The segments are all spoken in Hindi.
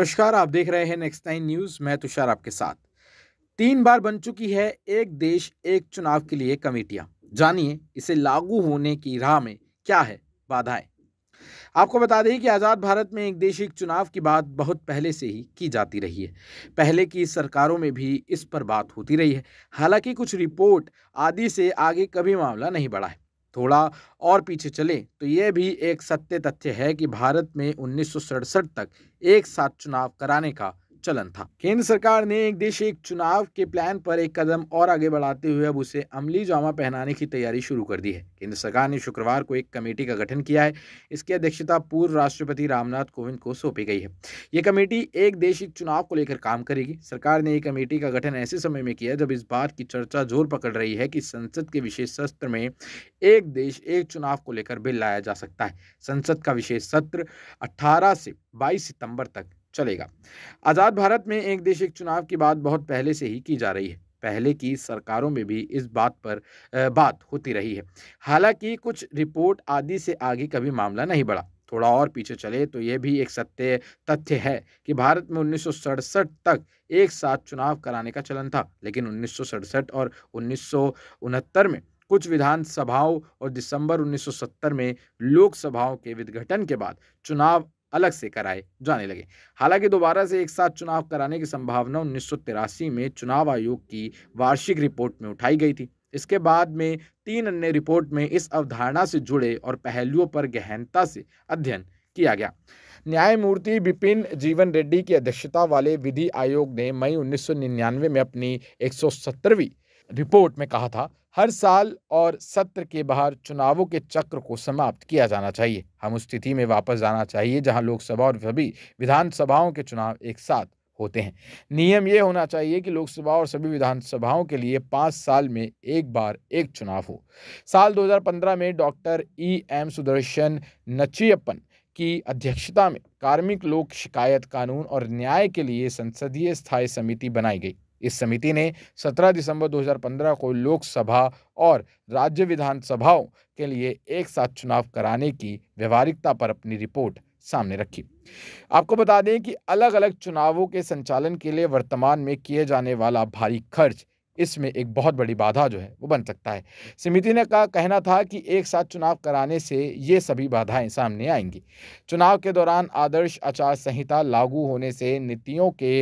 नमस्कार आप देख रहे हैं नेक्स्ट नाइन न्यूज मैं तुषार आपके साथ तीन बार बन चुकी है एक देश एक चुनाव के लिए कमेटियां जानिए इसे लागू होने की राह में क्या है बाधाएं आपको बता दें कि आज़ाद भारत में एक देश एक चुनाव की बात बहुत पहले से ही की जाती रही है पहले की सरकारों में भी इस पर बात होती रही है हालांकि कुछ रिपोर्ट आदि से आगे कभी मामला नहीं बढ़ा है थोड़ा और पीछे चलें तो ये भी एक सत्य तथ्य है कि भारत में उन्नीस तक एक साथ चुनाव कराने का चलन था केंद्र सरकार ने एक देश एक चुनाव के प्लान पर एक कदम और आगे बढ़ाते हुए अब उसे अमली जामा पहनाने की तैयारी शुरू कर दी है केंद्र सरकार ने शुक्रवार को एक कमेटी का गठन किया है इसकी अध्यक्षता पूर्व राष्ट्रपति रामनाथ कोविंद को सौंपी गई है ये कमेटी एक देश एक चुनाव को लेकर काम करेगी सरकार ने ये कमेटी का गठन ऐसे समय में किया जब इस बात की चर्चा जोर पकड़ रही है कि संसद के विशेष सत्र में एक देश एक चुनाव को लेकर बिल लाया जा सकता है संसद का विशेष सत्र अठारह से बाईस सितंबर तक चलेगा आज़ाद भारत में एक देश एक चुनाव की बात बहुत पहले से ही की जा रही है पहले की सरकारों में भी इस बात पर बात होती रही है हालांकि कुछ रिपोर्ट आदि से आगे कभी मामला नहीं बढ़ा थोड़ा और पीछे चले तो यह भी एक सत्य तथ्य है कि भारत में उन्नीस तक एक साथ चुनाव कराने का चलन था लेकिन उन्नीस और उन्नीस में कुछ विधानसभाओं और दिसंबर 1970 में लोकसभाओं के विघटन के बाद चुनाव अलग से कराए जाने लगे हालांकि दोबारा से एक साथ चुनाव कराने की संभावना उन्नीस में चुनाव आयोग की वार्षिक रिपोर्ट में उठाई गई थी इसके बाद में तीन अन्य रिपोर्ट में इस अवधारणा से जुड़े और पहलुओं पर गहनता से अध्ययन किया गया न्यायमूर्ति बिपिन जीवन रेड्डी की अध्यक्षता वाले विधि आयोग ने मई 1999 में अपनी 170वीं रिपोर्ट में कहा था हर साल और सत्र के बाहर चुनावों के चक्र को समाप्त किया जाना चाहिए हम उस स्थिति में वापस जाना चाहिए जहां लोकसभा और सभी विधानसभाओं के चुनाव एक साथ होते हैं नियम ये होना चाहिए कि लोकसभा और सभी विधानसभाओं के लिए पाँच साल में एक बार एक चुनाव हो साल 2015 में doctor E M Sudarshan Nachiappan की अध्यक्षता में कार्मिक लोक शिकायत कानून और न्याय के लिए संसदीय स्थायी समिति बनाई गई इस समिति ने 17 दिसंबर 2015 को लोकसभा और राज्य विधानसभाओं के लिए एक साथ चुनाव कराने की व्यवहारिकता पर अपनी रिपोर्ट सामने रखी आपको बता दें कि अलग अलग चुनावों के संचालन के लिए वर्तमान में किए जाने वाला भारी खर्च इसमें एक बहुत बड़ी बाधा जो है वो बन सकता है समिति ने का कहना था कि एक साथ चुनाव कराने से ये सभी बाधाएं सामने आएंगी चुनाव के दौरान आदर्श आचार संहिता लागू होने से नीतियों के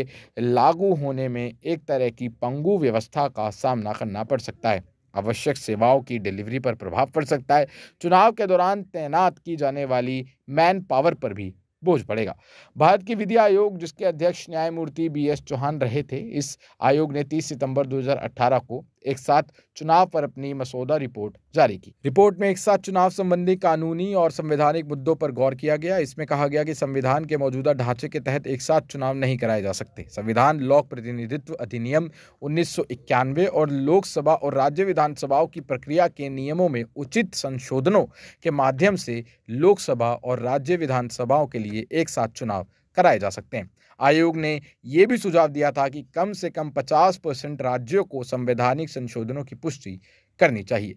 लागू होने में एक तरह की पंगु व्यवस्था का सामना करना पड़ सकता है आवश्यक सेवाओं की डिलीवरी पर प्रभाव पड़ सकता है चुनाव के दौरान तैनात की जाने वाली मैन पावर पर भी बोझ पड़ेगा भारत के विधि आयोग जिसके अध्यक्ष न्यायमूर्ति बी एस चौहान रहे थे इस आयोग ने 30 सितंबर 2018 को एक साथ चुनाव पर अपनी मसौदा रिपोर्ट जारी की रिपोर्ट में एक साथ चुनाव संबंधी कानूनी और संवैधानिक मुद्दों पर गौर किया गया इसमें कहा गया कि संविधान के मौजूदा ढांचे के तहत एक साथ चुनाव नहीं कराए जा सकते संविधान लोक प्रतिनिधित्व अधिनियम उन्नीस और लोकसभा और राज्य विधानसभाओं की प्रक्रिया के नियमों में उचित संशोधनों के माध्यम से लोकसभा और राज्य विधानसभाओं के लिए एक साथ चुनाव कराए जा सकते हैं आयोग ने यह भी सुझाव दिया था कि कम से कम 50 परसेंट राज्यों को संवैधानिक संशोधनों की पुष्टि करनी चाहिए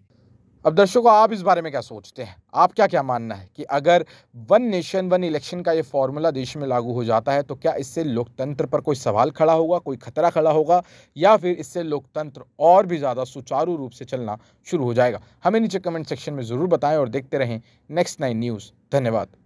अब दर्शकों आप इस बारे में क्या सोचते हैं आप क्या क्या मानना है कि अगर वन नेशन वन इलेक्शन का ये फॉर्मूला देश में लागू हो जाता है तो क्या इससे लोकतंत्र पर कोई सवाल खड़ा होगा कोई खतरा खड़ा होगा या फिर इससे लोकतंत्र और भी ज़्यादा सुचारू रूप से चलना शुरू हो जाएगा हमें नीचे कमेंट सेक्शन में ज़रूर बताएं और देखते रहें नेक्स्ट नाइन न्यूज़ धन्यवाद